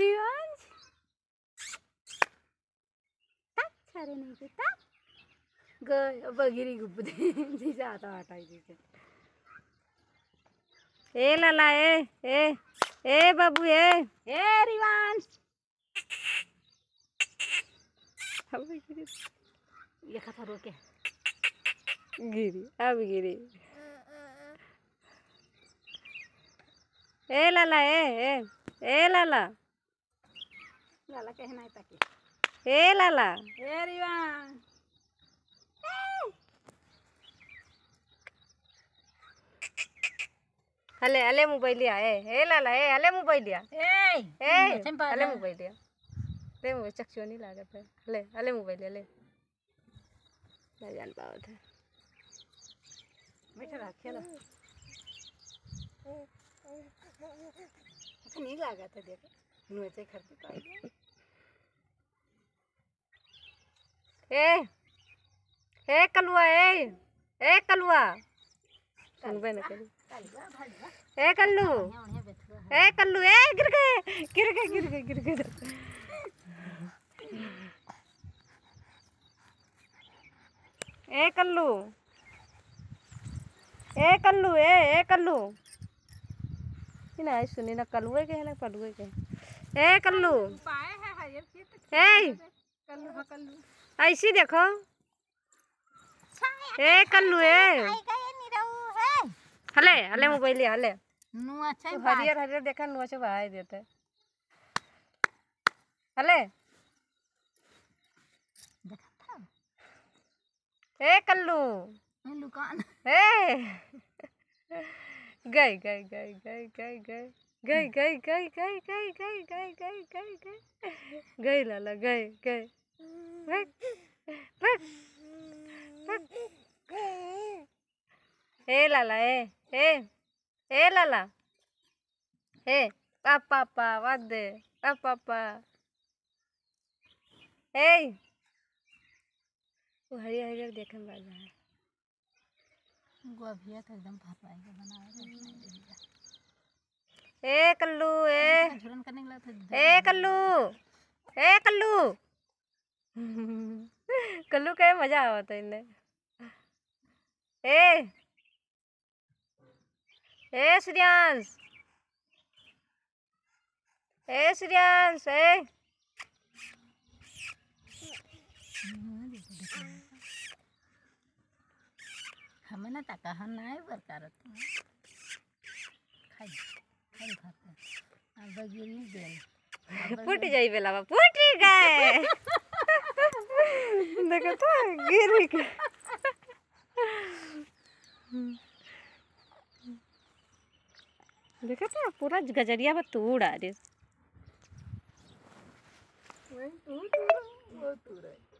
রিয়াজ ताप छारे नाही ते ताप ग बगिरी गुप्प दे तिच्या आता वाटायची ए लाला ए ए ए बाबू ए ए रिवांश एखादा रोके गिरी अब गिरी ए लाला ए ए ए लाला लाला कहे नहीं ताकि ए लाला ए रिवा हले हले मोबाइलिया ए ए लाला ए हले मोबाइलिया ए ए हम्म, हले मोबाइलिया ले मोबाइल चक्षु नहीं लागे पे हले हले मोबाइल हले ना जान पाओ थे बैठा रहा खेलो अच्छा, नहीं लागा था तो देखो నువ్వు అయితే కరిగిపోయి ఏ ए कलुआ ए ए कलुआ सुनबे न करी ए कल्लू ए कल्लू ए गिर गए गिर गए गिर गए गिर गए ए कल्लू ए कल्लू ए ए कल्लू ना सुनी ना कलुए के है ना पलुए के है ए कल्लू ऐसी देखो ए कल्लू ए हले हले मोबाइल हले हरियर हरियर देखा नुआ से भाई देते हले ए कल्लू लुकान ए गई गई गई गई गई गई गई हम्म। गई गई गई गई गई गई गई गई गई गई लाला गई गई ए लाला ए ए ए लाला ए पापा पा वादे पापा पा ए वो हरियर हरियर देखे में है गोभिया तो एकदम भरवाई के ए कल्लू ए तो ए कल्लू ए कल्लू कल्लू के मजा आवा तो इन्हें ए ए श्रियांश ए श्रियांश ए हमें ना तका हम ना बरकार खाई फूट जाई बेलावा गए देखो तो गिर के देखो तो पूरा गजरिया में टूट आ रही